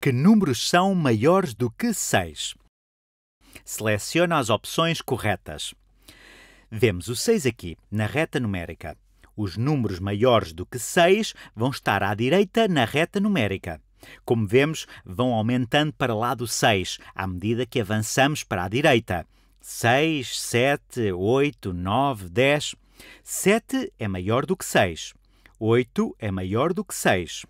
Que números são maiores do que 6? Seleciona as opções corretas. Vemos o 6 aqui, na reta numérica. Os números maiores do que 6 vão estar à direita na reta numérica. Como vemos, vão aumentando para lá do 6 à medida que avançamos para a direita. 6, 7, 8, 9, 10. 7 é maior do que 6. 8 é maior do que 6.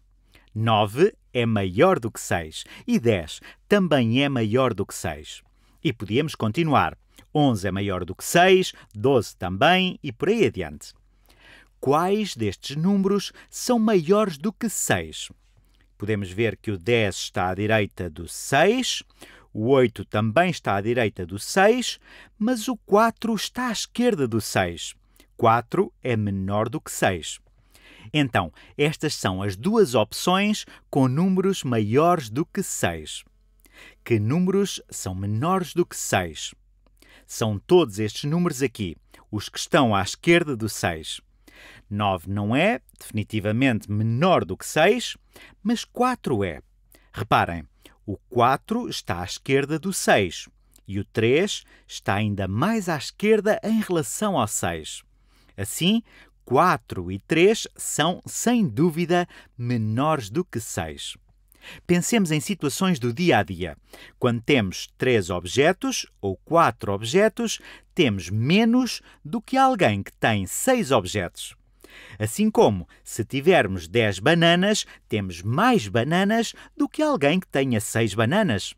9 é maior do que 6 e 10 também é maior do que 6. E podíamos continuar. 11 é maior do que 6, 12 também e por aí adiante. Quais destes números são maiores do que 6? Podemos ver que o 10 está à direita do 6, o 8 também está à direita do 6, mas o 4 está à esquerda do 6. 4 é menor do que 6. Então, estas são as duas opções com números maiores do que 6. Que números são menores do que 6? São todos estes números aqui, os que estão à esquerda do 6. 9 não é, definitivamente, menor do que 6, mas 4 é. Reparem, o 4 está à esquerda do 6 e o 3 está ainda mais à esquerda em relação ao 6. Assim, 4 e 3 são, sem dúvida, menores do que 6. Pensemos em situações do dia a dia. Quando temos 3 objetos ou 4 objetos, temos menos do que alguém que tem 6 objetos. Assim como, se tivermos 10 bananas, temos mais bananas do que alguém que tenha 6 bananas.